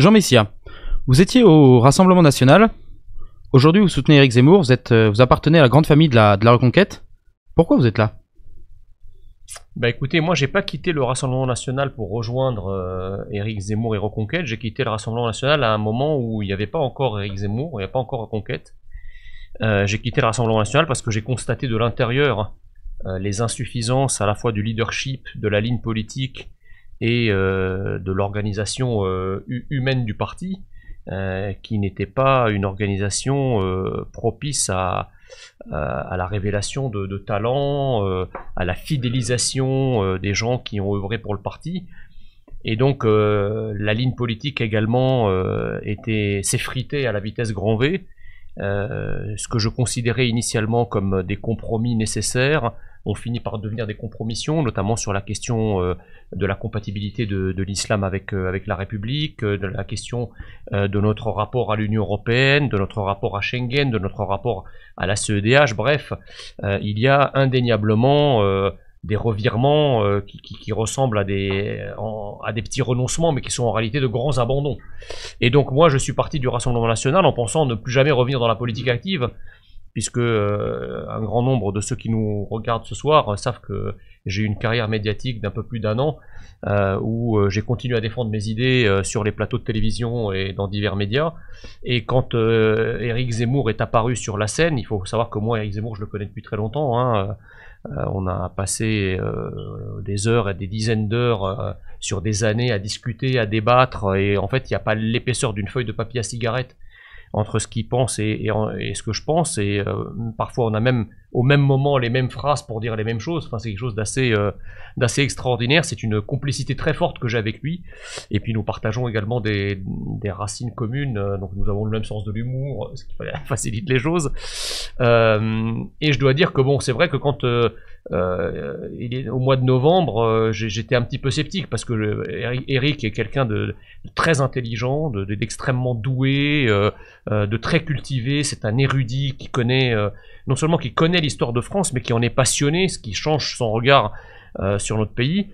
Jean Messia, vous étiez au Rassemblement National. Aujourd'hui, vous soutenez Éric Zemmour. Vous, êtes, euh, vous appartenez à la grande famille de la, Reconquête. Pourquoi vous êtes là bah écoutez, moi j'ai pas quitté le Rassemblement national pour rejoindre eric euh, Zemmour et Reconquête. J'ai quitté le Rassemblement national à un moment où il n'y avait pas encore Éric Zemmour, il n'y avait pas encore Reconquête. Euh, j'ai quitté le Rassemblement national parce que j'ai constaté de l'intérieur les insuffisances à la fois du leadership, de la ligne politique et euh, de l'organisation euh, humaine du parti, euh, qui n'était pas une organisation propice à, la révélation de, talents, à la fidélisation des gens qui ont œuvré pour le parti. Et donc la ligne politique également était s'effritait à la vitesse grand V. ce que je considérais initialement comme des compromis nécessaires on finit par devenir des compromissions, notamment sur la question euh, de la compatibilité de, l'islam avec, euh, avec la République, euh, de la question de notre rapport à l'Union européenne, de notre rapport à Schengen, de notre rapport à la CEDH. Bref, il y a indéniablement des revirements qui, ressemblent à des, à des petits renoncements, mais qui sont en réalité de grands abandons. Et donc moi, je suis parti du Rassemblement national en pensant ne plus jamais revenir dans la politique active, puisque euh, un grand nombre de ceux qui nous regardent ce soir euh, savent que j'ai eu une carrière médiatique d'un peu plus d'un an, euh, où j'ai continué à défendre mes idées sur les plateaux de télévision et dans divers médias. Et quand Eric Zemmour est apparu sur la scène, il faut savoir que moi, Eric Zemmour, je le connais depuis très longtemps. Hein, on a passé des heures et des dizaines d'heures sur des années à discuter, à débattre, et en fait, il n'y a pas l'épaisseur d'une feuille de papier à cigarette entre ce qu'il pense et, ce que je pense. Et euh, parfois, on a même au même moment les mêmes phrases pour dire les mêmes choses. Enfin, c'est quelque chose d'assez euh, d'assez extraordinaire. C'est une complicité très forte que j'ai avec lui. Et puis, nous partageons également des, des, racines communes. Euh, donc, nous avons le même sens de l'humour, ce qui facilite les choses. et je dois dire que bon, c'est vrai que quand euh, au mois de novembre, euh, j'étais un petit peu sceptique parce que Eric est quelqu'un de, très intelligent, d'extrêmement doué, euh, de très cultivé. C'est un érudit qui connaît non seulement qui connaît l'histoire de France, mais qui en est passionné, ce qui change son regard sur notre pays.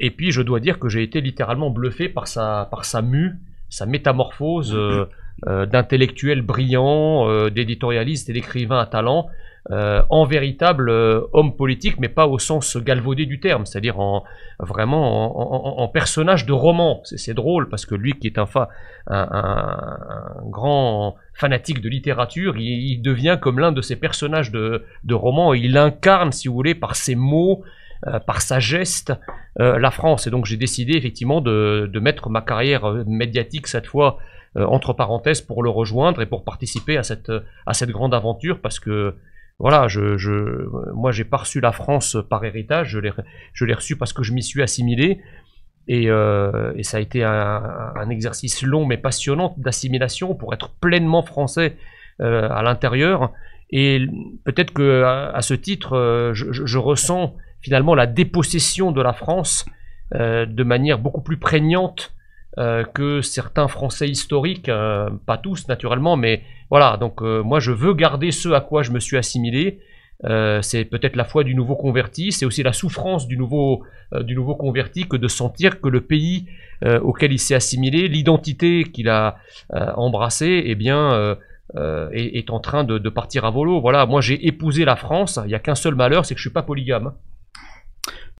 et puis, je dois dire que j'ai été littéralement bluffé par sa, par sa mue, sa métamorphose. Euh, d'intellectuels brillants, euh, d'éditorialistes et d'écrivains à talent euh, en véritable homme politique, mais pas au sens galvaudé du terme, c'est-à-dire en, vraiment en, personnage de roman. C'est drôle parce que lui, qui est un, un, grand fanatique de littérature, il, devient comme l'un de ces personnages de, de roman. Il incarne, si vous voulez, par ses mots. par sa geste, la France. Et donc j'ai décidé effectivement de, de, mettre ma carrière médiatique cette fois euh, entre parenthèses pour le rejoindre et pour participer à cette, à cette grande aventure parce que voilà, je, je, moi j'ai pas reçu la France par héritage, je l'ai, je reçu parce que je m'y suis assimilé. Et, euh, et ça a été un, exercice long mais passionnant d'assimilation pour être pleinement français euh, à l'intérieur. Et peut-être que à, ce titre, je, je, ressens finalement la dépossession de la France de manière beaucoup plus prégnante euh, que certains Français historiques, euh, pas tous naturellement, mais voilà, donc euh, moi je veux garder ce à quoi je me suis assimilé. c'est peut-être la foi du nouveau converti, c'est aussi la souffrance du nouveau, du nouveau converti que de sentir que le pays auquel il s'est assimilé, l'identité qu'il a embrassée, eh bien, est, en train de, de, partir à volo. Voilà, moi j'ai épousé la France, il n'y a qu'un seul malheur, c'est que je ne suis pas polygame.